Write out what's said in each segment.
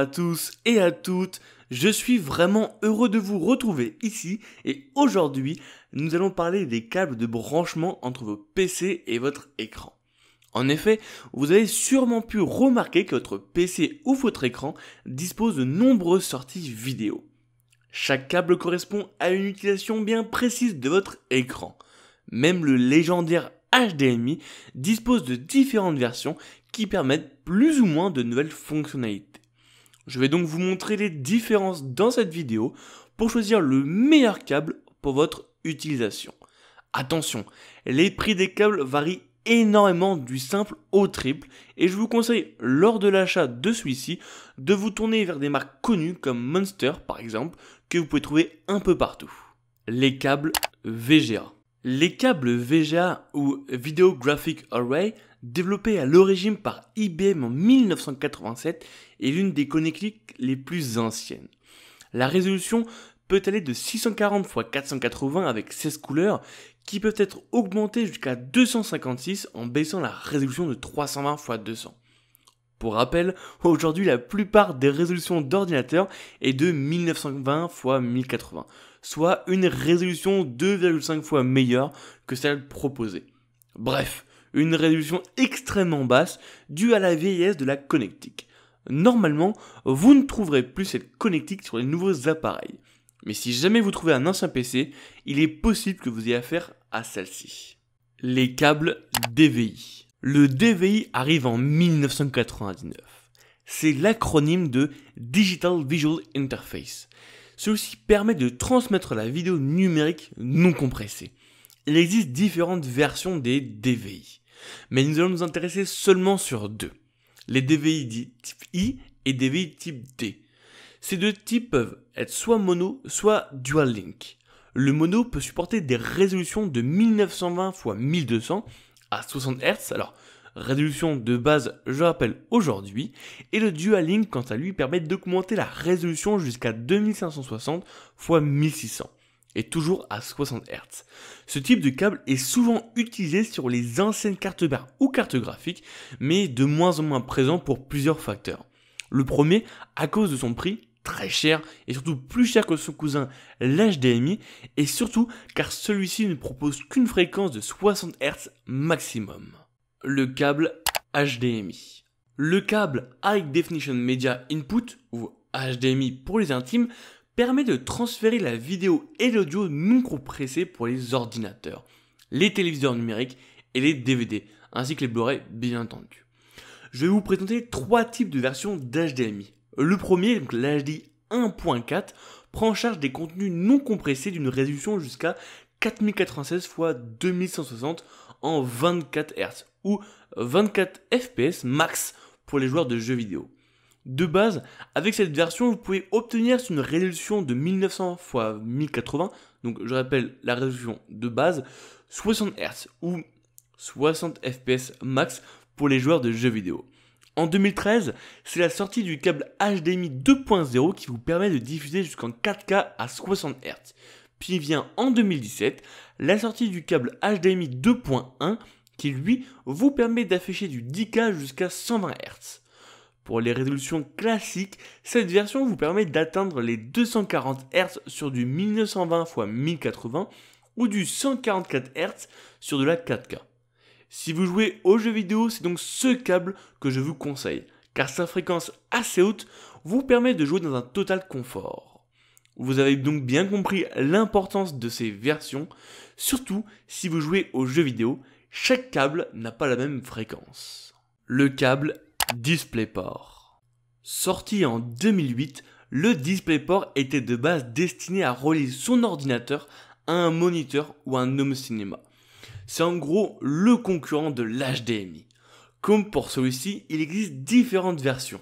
à tous et à toutes, je suis vraiment heureux de vous retrouver ici et aujourd'hui nous allons parler des câbles de branchement entre vos PC et votre écran. En effet, vous avez sûrement pu remarquer que votre PC ou votre écran dispose de nombreuses sorties vidéo. Chaque câble correspond à une utilisation bien précise de votre écran. Même le légendaire HDMI dispose de différentes versions qui permettent plus ou moins de nouvelles fonctionnalités. Je vais donc vous montrer les différences dans cette vidéo pour choisir le meilleur câble pour votre utilisation. Attention, les prix des câbles varient énormément du simple au triple et je vous conseille lors de l'achat de celui-ci de vous tourner vers des marques connues comme Monster par exemple que vous pouvez trouver un peu partout. Les câbles VGA. Les câbles VGA ou Video Graphic Array, développés à l'origine par IBM en 1987, est l'une des connectiques les plus anciennes. La résolution peut aller de 640 x 480 avec 16 couleurs, qui peuvent être augmentées jusqu'à 256 en baissant la résolution de 320 x 200. Pour rappel, aujourd'hui la plupart des résolutions d'ordinateur est de 1920 x 1080, soit une résolution 2,5 fois meilleure que celle proposée. Bref, une résolution extrêmement basse due à la vieillesse de la connectique. Normalement, vous ne trouverez plus cette connectique sur les nouveaux appareils. Mais si jamais vous trouvez un ancien PC, il est possible que vous ayez affaire à celle-ci. Les câbles DVI. Le DVI arrive en 1999. C'est l'acronyme de Digital Visual Interface. Celui-ci permet de transmettre la vidéo numérique non compressée. Il existe différentes versions des DVI, mais nous allons nous intéresser seulement sur deux. Les DVI type I et DVI type D. Ces deux types peuvent être soit mono, soit dual link. Le mono peut supporter des résolutions de 1920 x 1200 à 60 Hz. Alors, résolution de base, je rappelle aujourd'hui, et le Dual Link quant à lui permet d'augmenter la résolution jusqu'à 2560 x 1600 et toujours à 60 Hz. Ce type de câble est souvent utilisé sur les anciennes cartes barres ou cartes graphiques, mais de moins en moins présent pour plusieurs facteurs. Le premier, à cause de son prix très cher et surtout plus cher que son cousin l'HDMI et surtout car celui-ci ne propose qu'une fréquence de 60 Hz maximum. Le câble HDMI. Le câble High Definition Media Input ou HDMI pour les intimes permet de transférer la vidéo et l'audio non compressés pour les ordinateurs, les téléviseurs numériques et les DVD, ainsi que les Blu-ray bien entendu. Je vais vous présenter trois types de versions d'HDMI le premier, l'HD 1.4, prend en charge des contenus non compressés d'une résolution jusqu'à 4096 x 2160 en 24 Hz ou 24 FPS max pour les joueurs de jeux vidéo. De base, avec cette version, vous pouvez obtenir une résolution de 1900 x 1080, donc je rappelle la résolution de base, 60 Hz ou 60 FPS max pour les joueurs de jeux vidéo. En 2013, c'est la sortie du câble HDMI 2.0 qui vous permet de diffuser jusqu'en 4K à 60 Hz. Puis vient en 2017 la sortie du câble HDMI 2.1 qui lui vous permet d'afficher du 10K jusqu'à 120 Hz. Pour les résolutions classiques, cette version vous permet d'atteindre les 240 Hz sur du 1920 x 1080 ou du 144 Hz sur de la 4K. Si vous jouez aux jeux vidéo, c'est donc ce câble que je vous conseille, car sa fréquence assez haute vous permet de jouer dans un total confort. Vous avez donc bien compris l'importance de ces versions, surtout si vous jouez aux jeux vidéo, chaque câble n'a pas la même fréquence. Le câble DisplayPort. Sorti en 2008, le DisplayPort était de base destiné à relier son ordinateur à un moniteur ou un home cinéma. C'est en gros le concurrent de l'HDMI. Comme pour celui-ci, il existe différentes versions.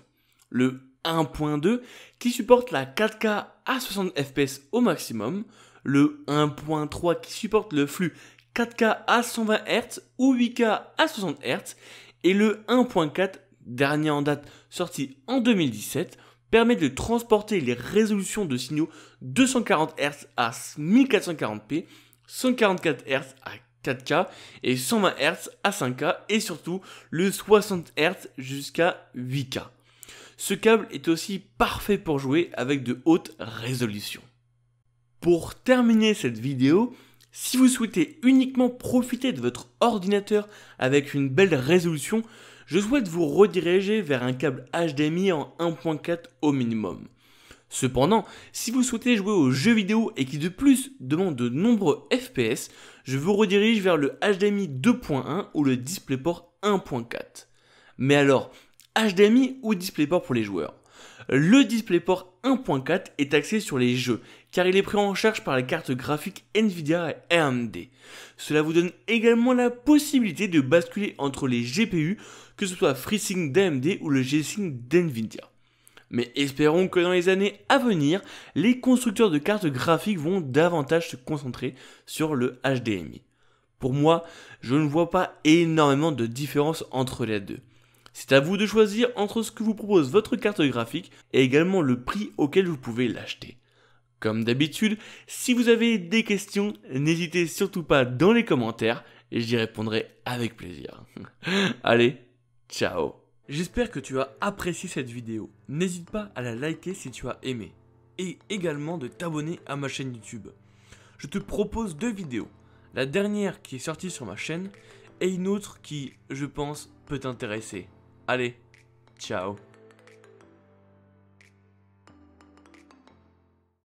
Le 1.2 qui supporte la 4K à 60 fps au maximum, le 1.3 qui supporte le flux 4K à 120 Hz ou 8K à 60 Hz, et le 1.4, dernier en date sorti en 2017, permet de transporter les résolutions de signaux 240 Hz à 1440p, 144 Hz à 4K et 120 Hz à 5K et surtout le 60 Hz jusqu'à 8K. Ce câble est aussi parfait pour jouer avec de hautes résolutions. Pour terminer cette vidéo, si vous souhaitez uniquement profiter de votre ordinateur avec une belle résolution, je souhaite vous rediriger vers un câble HDMI en 1.4 au minimum. Cependant, si vous souhaitez jouer aux jeux vidéo et qui de plus demande de nombreux FPS, je vous redirige vers le HDMI 2.1 ou le DisplayPort 1.4. Mais alors, HDMI ou DisplayPort pour les joueurs Le DisplayPort 1.4 est axé sur les jeux, car il est pris en charge par la carte graphique Nvidia et AMD. Cela vous donne également la possibilité de basculer entre les GPU, que ce soit FreeSync d'AMD ou le G-Sync d'Nvidia. Mais espérons que dans les années à venir, les constructeurs de cartes graphiques vont davantage se concentrer sur le HDMI. Pour moi, je ne vois pas énormément de différence entre les deux. C'est à vous de choisir entre ce que vous propose votre carte graphique et également le prix auquel vous pouvez l'acheter. Comme d'habitude, si vous avez des questions, n'hésitez surtout pas dans les commentaires et j'y répondrai avec plaisir. Allez, ciao J'espère que tu as apprécié cette vidéo. N'hésite pas à la liker si tu as aimé. Et également de t'abonner à ma chaîne YouTube. Je te propose deux vidéos. La dernière qui est sortie sur ma chaîne et une autre qui, je pense, peut t'intéresser. Allez, ciao